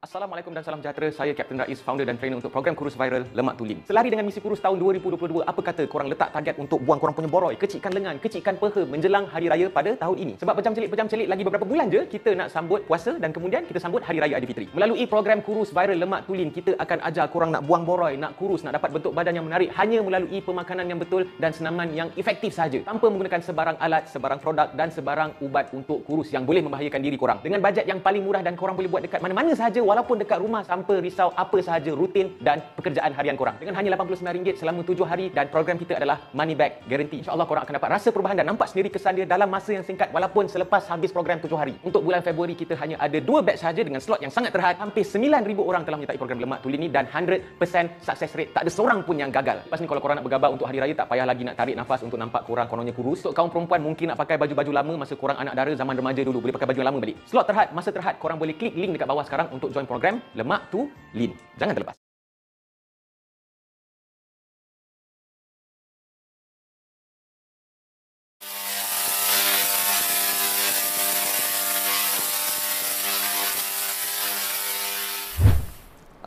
Assalamualaikum dan salam sejahtera. Saya Captain Rais, founder dan trainer untuk program kurus viral Lemak Tulim. Selari dengan misi kurus tahun 2022, apa kata korang letak target untuk buang korang punya boroi, kecikkan lengan, kecikkan peha menjelang hari raya pada tahun ini. Sebab pejam celik-pejam celik lagi beberapa bulan je kita nak sambut puasa dan kemudian kita sambut hari raya Aidilfitri. Melalui program kurus viral Lemak Tulim, kita akan ajar korang nak buang boroi, nak kurus, nak dapat bentuk badan yang menarik hanya melalui pemakanan yang betul dan senaman yang efektif sahaja tanpa menggunakan sebarang alat, sebarang produk dan sebarang ubat untuk kurus yang boleh membahayakan diri korang. Dengan bajet yang paling murah dan korang boleh buat dekat mana-mana sahaja walaupun dekat rumah tanpa risau apa sahaja rutin dan pekerjaan harian korang. Dengan hanya RM89 selama 7 hari dan program kita adalah money back guarantee. InsyaAllah korang akan dapat rasa perubahan dan nampak sendiri kesan dia dalam masa yang singkat walaupun selepas habis program 7 hari. Untuk bulan Februari kita hanya ada 2 batch sahaja dengan slot yang sangat terhad. Hampir 9,000 orang telah menyertai program lemak tuli ni dan 100% success rate. Tak ada seorang pun yang gagal. Lepas ni kalau korang nak bergabar untuk hari raya tak payah lagi nak tarik nafas untuk nampak korang kononnya kurus. Untuk kaum perempuan mungkin nak pakai baju-baju lama masa korang anak dara zaman remaja dulu boleh pakai baju lama balik. Slot terhad, masa terhad korang boleh klik link dekat bawah sekarang untuk join join program Lemak to Lean. Jangan terlepas.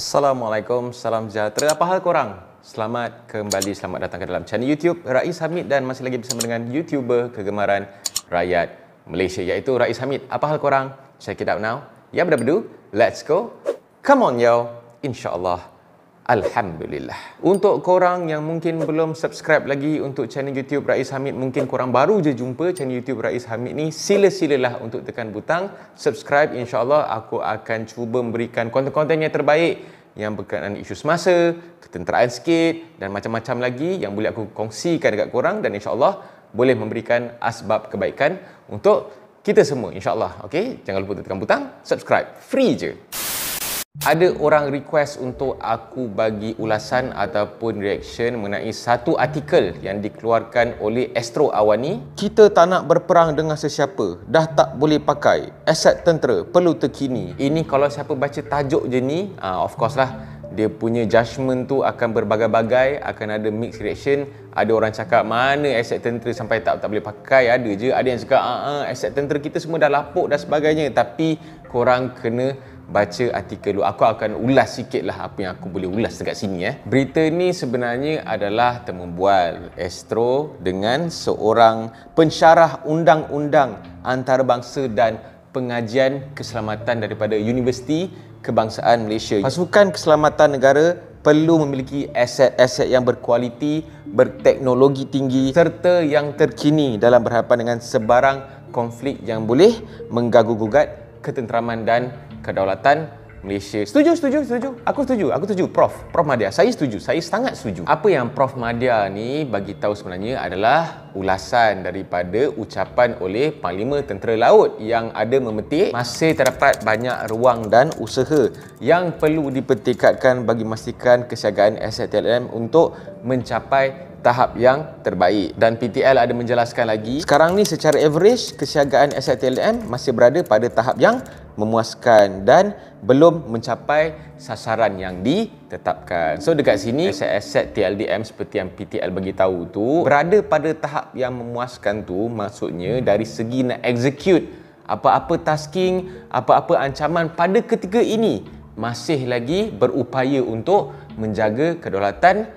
Assalamualaikum, salam sejahtera. Apa hal korang? Selamat kembali, selamat datang ke dalam channel YouTube Rais Hamid dan masih lagi bersama dengan YouTuber kegemaran rakyat Malaysia iaitu Rais Hamid. Apa hal korang? Check it out now. Ya berdu, let's go. Come on yo. Insya-Allah. Alhamdulillah. Untuk korang yang mungkin belum subscribe lagi untuk channel YouTube Rais Hamid, mungkin korang baru je jumpa channel YouTube Rais Hamid ni, sila-silalah untuk tekan butang subscribe. Insya-Allah aku akan cuba memberikan konten-konten yang terbaik yang berkaitan isu semasa, ketenteraan sikit dan macam-macam lagi yang boleh aku kongsikan dekat korang dan insya-Allah boleh memberikan asbab kebaikan untuk kita semua insyaallah okey jangan lupa tekan butang subscribe free je ada orang request untuk aku bagi ulasan ataupun reaction mengenai satu artikel yang dikeluarkan oleh Astro Awani kita tak nak berperang dengan sesiapa dah tak boleh pakai aset tentera perlu terkini ini kalau siapa baca tajuk je ni uh, of course lah dia punya judgement tu akan berbagai-bagai akan ada mixed reaction ada orang cakap mana aset tentera sampai tak tak boleh pakai ada je ada yang cakap ah, ah aset tentera kita semua dah lapuk dan sebagainya tapi korang kena baca artikel dulu. Aku akan ulas sikit lah apa yang aku boleh ulas dekat sini. Eh. Berita ni sebenarnya adalah temubual Astro dengan seorang pensyarah undang-undang antarabangsa dan pengajian keselamatan daripada Universiti Kebangsaan Malaysia. Pasukan Keselamatan Negara perlu memiliki aset-aset yang berkualiti, berteknologi tinggi serta yang terkini dalam berhadapan dengan sebarang konflik yang boleh mengganggu gugat ketenteraman dan kedaulatan Malaysia. Setuju, setuju, setuju. Aku setuju, aku setuju. Prof, Prof Madia. Saya setuju, saya sangat setuju. Apa yang Prof Madia ni bagi tahu sebenarnya adalah ulasan daripada ucapan oleh Panglima Tentera Laut yang ada memetik masih terdapat banyak ruang dan usaha yang perlu dipertingkatkan bagi memastikan kesiagaan SATLM untuk mencapai tahap yang terbaik dan PTL ada menjelaskan lagi sekarang ni secara average kesiagaan SITLM masih berada pada tahap yang memuaskan dan belum mencapai sasaran yang ditetapkan. So dekat sini aset TLDM seperti yang PTL bagi tahu tu berada pada tahap yang memuaskan tu maksudnya dari segi nak execute apa-apa tasking, apa-apa ancaman pada ketika ini masih lagi berupaya untuk menjaga kedaulatan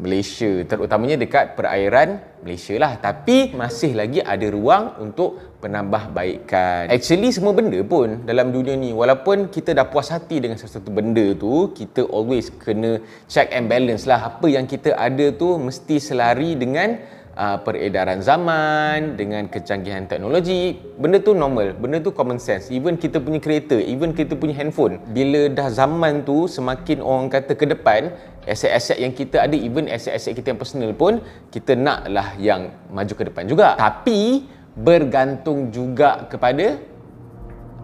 Malaysia terutamanya dekat perairan Malaysia lah tapi masih lagi ada ruang untuk penambahbaikan actually semua benda pun dalam dunia ni walaupun kita dah puas hati dengan sesuatu benda tu kita always kena check and balance lah apa yang kita ada tu mesti selari dengan uh, peredaran zaman dengan kecanggihan teknologi benda tu normal benda tu common sense even kita punya kereta even kita punya handphone bila dah zaman tu semakin orang kata ke depan aset-aset yang kita ada even aset-aset kita yang personal pun kita naklah yang maju ke depan juga tapi bergantung juga kepada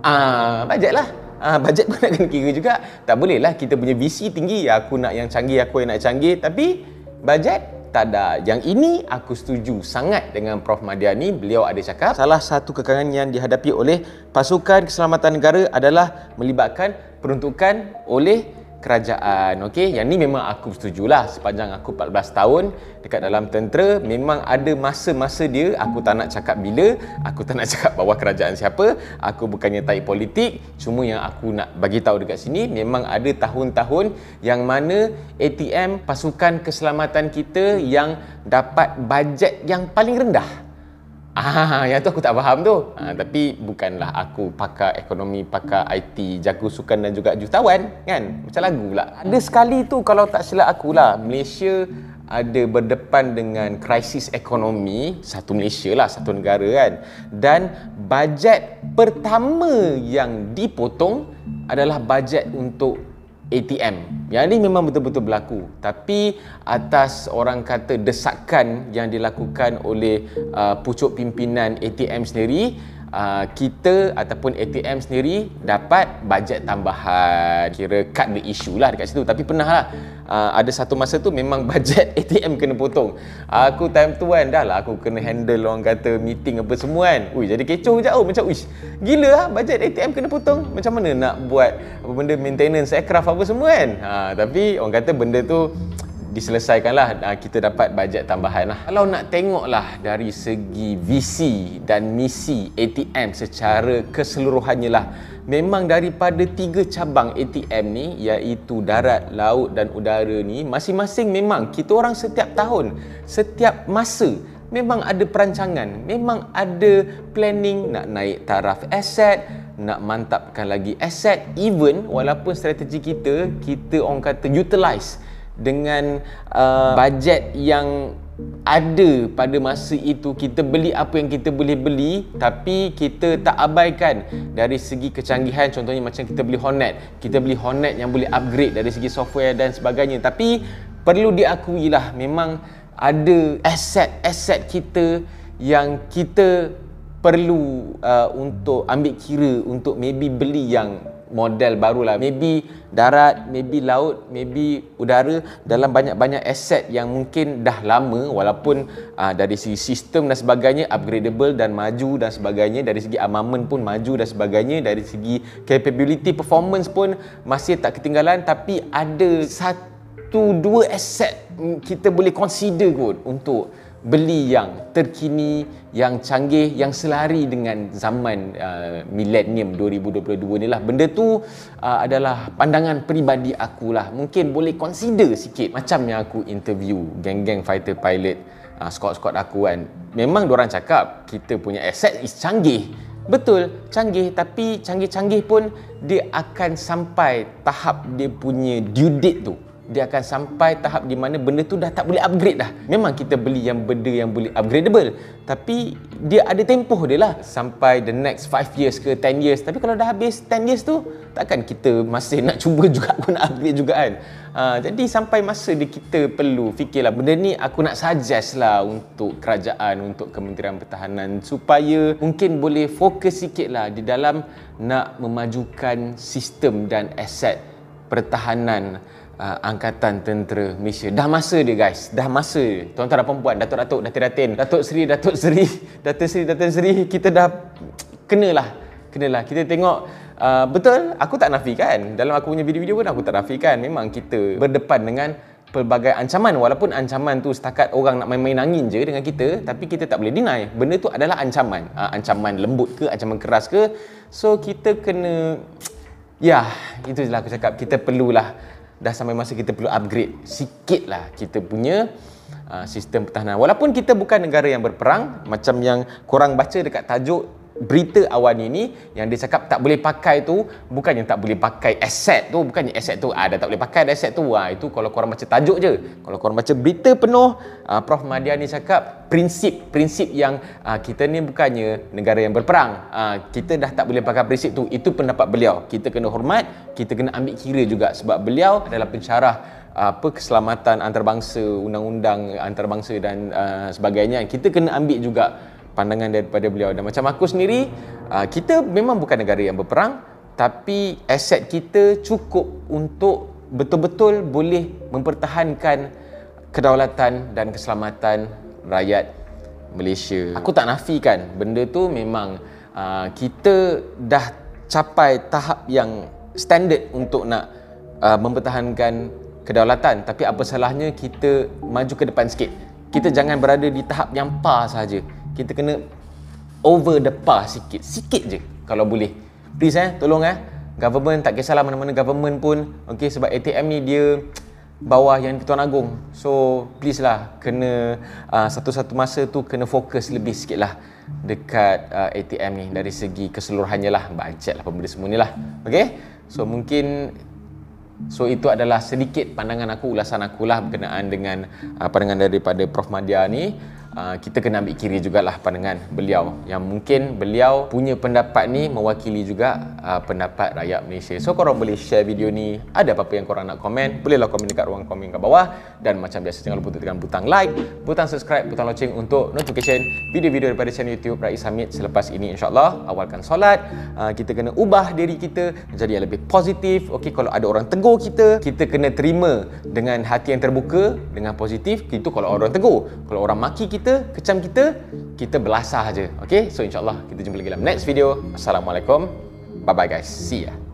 ah uh, bajet lah Ah, ha, bajet pun nak kena kira juga Tak boleh lah kita punya VC tinggi Aku nak yang canggih, aku yang nak canggih Tapi bajet tada. Yang ini aku setuju sangat dengan Prof Madiani. Beliau ada cakap salah satu kekangan yang dihadapi oleh pasukan keselamatan negara adalah melibatkan peruntukan oleh kerajaan. okay? yang ni memang aku setujulah sepanjang aku 14 tahun dekat dalam tentera memang ada masa-masa dia aku tak nak cakap bila, aku tak nak cakap bawah kerajaan siapa, aku bukannya taik politik, cuma yang aku nak bagi tahu dekat sini memang ada tahun-tahun yang mana ATM pasukan keselamatan kita yang dapat bajet yang paling rendah. Ah, yang tu aku tak faham tu. Ha, tapi bukanlah aku pakar ekonomi, pakar IT, jago sukan dan juga jutawan kan. Macam lagu pula. Ada sekali tu kalau tak silap aku lah, Malaysia ada berdepan dengan krisis ekonomi satu Malaysia lah satu negara kan dan bajet pertama yang dipotong adalah bajet untuk ATM yang ini memang betul-betul berlaku Tapi atas orang kata desakan yang dilakukan oleh uh, pucuk pimpinan ATM sendiri Ah, kita ataupun ATM sendiri dapat bajet tambahan kira cut the issue lah dekat situ tapi pernah lah uh, ada satu masa tu memang bajet ATM kena potong aku time tu kan dah lah aku kena handle orang kata meeting apa semua kan Ui, jadi kecoh je oh, macam uish gila lah bajet ATM kena potong macam mana nak buat apa benda maintenance aircraft apa semua kan ha, tapi orang kata benda tu diselesaikanlah ah, kita dapat bajet tambahan lah. Kalau nak tengoklah dari segi visi dan misi ATM secara keseluruhannya lah, memang daripada tiga cabang ATM ni iaitu darat, laut dan udara ni masing-masing memang kita orang setiap tahun, setiap masa memang ada perancangan, memang ada planning nak naik taraf aset, nak mantapkan lagi aset even walaupun strategi kita kita orang kata utilize dengan uh, bajet yang ada pada masa itu kita beli apa yang kita boleh beli tapi kita tak abaikan dari segi kecanggihan contohnya macam kita beli Hornet kita beli Hornet yang boleh upgrade dari segi software dan sebagainya tapi perlu diakui lah, memang ada aset-aset kita yang kita perlu uh, untuk ambil kira untuk maybe beli yang model baru lah. maybe darat maybe laut maybe udara dalam banyak-banyak aset yang mungkin dah lama walaupun uh, dari segi sistem dan sebagainya upgradable dan maju dan sebagainya dari segi armament pun maju dan sebagainya dari segi capability performance pun masih tak ketinggalan tapi ada satu dua aset kita boleh consider kot untuk beli yang terkini, yang canggih, yang selari dengan zaman uh, milenium 2022 ni lah. Benda tu uh, adalah pandangan peribadi aku lah. Mungkin boleh consider sikit macam yang aku interview geng-geng fighter pilot uh, squad-squad aku kan. Memang orang cakap kita punya asset is canggih. Betul, canggih tapi canggih-canggih pun dia akan sampai tahap dia punya due date tu dia akan sampai tahap di mana benda tu dah tak boleh upgrade dah. Memang kita beli yang benda yang boleh upgradable. Tapi dia ada tempoh dia lah. Sampai the next 5 years ke 10 years. Tapi kalau dah habis 10 years tu, takkan kita masih nak cuba juga aku nak upgrade juga kan. Ha, jadi sampai masa dia kita perlu fikirlah benda ni aku nak suggest lah untuk kerajaan, untuk Kementerian Pertahanan supaya mungkin boleh fokus sikit lah di dalam nak memajukan sistem dan aset pertahanan uh, Angkatan Tentera Malaysia Dah masa dia guys Dah masa Tuan-tuan dan puan-puan Datuk-datuk, datin Datuk Seri, Datuk Seri Datuk Seri, Datuk Seri Kita dah Kenalah Kenalah Kita tengok uh, Betul Aku tak nafikan Dalam aku punya video-video pun Aku tak nafikan Memang kita berdepan dengan pelbagai ancaman walaupun ancaman tu setakat orang nak main-main angin je dengan kita tapi kita tak boleh deny benda tu adalah ancaman uh, ancaman lembut ke ancaman keras ke so kita kena ya yeah, itu je lah aku cakap kita perlulah dah sampai masa kita perlu upgrade sikit lah kita punya uh, sistem pertahanan walaupun kita bukan negara yang berperang macam yang korang baca dekat tajuk berita awan ini yang dia cakap tak boleh pakai tu bukannya tak boleh pakai aset tu bukannya aset tu ada ah, tak boleh pakai aset tu ah, itu kalau korang macam tajuk je kalau korang macam berita penuh ah, Prof. Madia ni cakap prinsip prinsip yang ah, kita ni bukannya negara yang berperang ah, kita dah tak boleh pakai prinsip tu itu pendapat beliau kita kena hormat kita kena ambil kira juga sebab beliau adalah pencarah apa ah, keselamatan antarabangsa undang-undang antarabangsa dan uh, sebagainya kita kena ambil juga pandangan daripada beliau dan macam aku sendiri uh, kita memang bukan negara yang berperang tapi aset kita cukup untuk betul-betul boleh mempertahankan kedaulatan dan keselamatan rakyat Malaysia. Aku tak nafikan benda tu memang uh, kita dah capai tahap yang standard untuk nak uh, mempertahankan kedaulatan tapi apa salahnya kita maju ke depan sikit. Kita jangan berada di tahap yang pas saja kita kena over the par sikit sikit je kalau boleh please eh tolong eh government tak kisahlah mana-mana government pun okey sebab ATM ni dia bawah yang Pertuan Agong so please lah kena uh, satu-satu masa tu kena fokus lebih sikit lah dekat uh, ah, ATM ni dari segi keseluruhannya lah bajet lah pembeli semua ni lah okey so mungkin So itu adalah sedikit pandangan aku, ulasan aku lah berkenaan dengan uh, pandangan daripada Prof. Madia ni. Ah, kita kena ambil kiri jugalah pandangan beliau yang mungkin beliau punya pendapat ni mewakili juga uh, pendapat rakyat Malaysia so korang boleh share video ni ada apa-apa yang korang nak komen bolehlah komen dekat ruang komen kat bawah dan macam biasa jangan lupa tekan butang like butang subscribe butang loceng untuk notification video-video daripada channel YouTube Raih Samit selepas ini insyaAllah awalkan solat uh, kita kena ubah diri kita menjadi yang lebih positif Okey, kalau ada orang tegur kita kita kena terima dengan hati yang terbuka dengan positif itu kalau orang tegur kalau orang maki kita kita, kecam kita, kita belasah aje. Okay, so insyaAllah kita jumpa lagi dalam next video. Assalamualaikum. Bye-bye guys. See ya.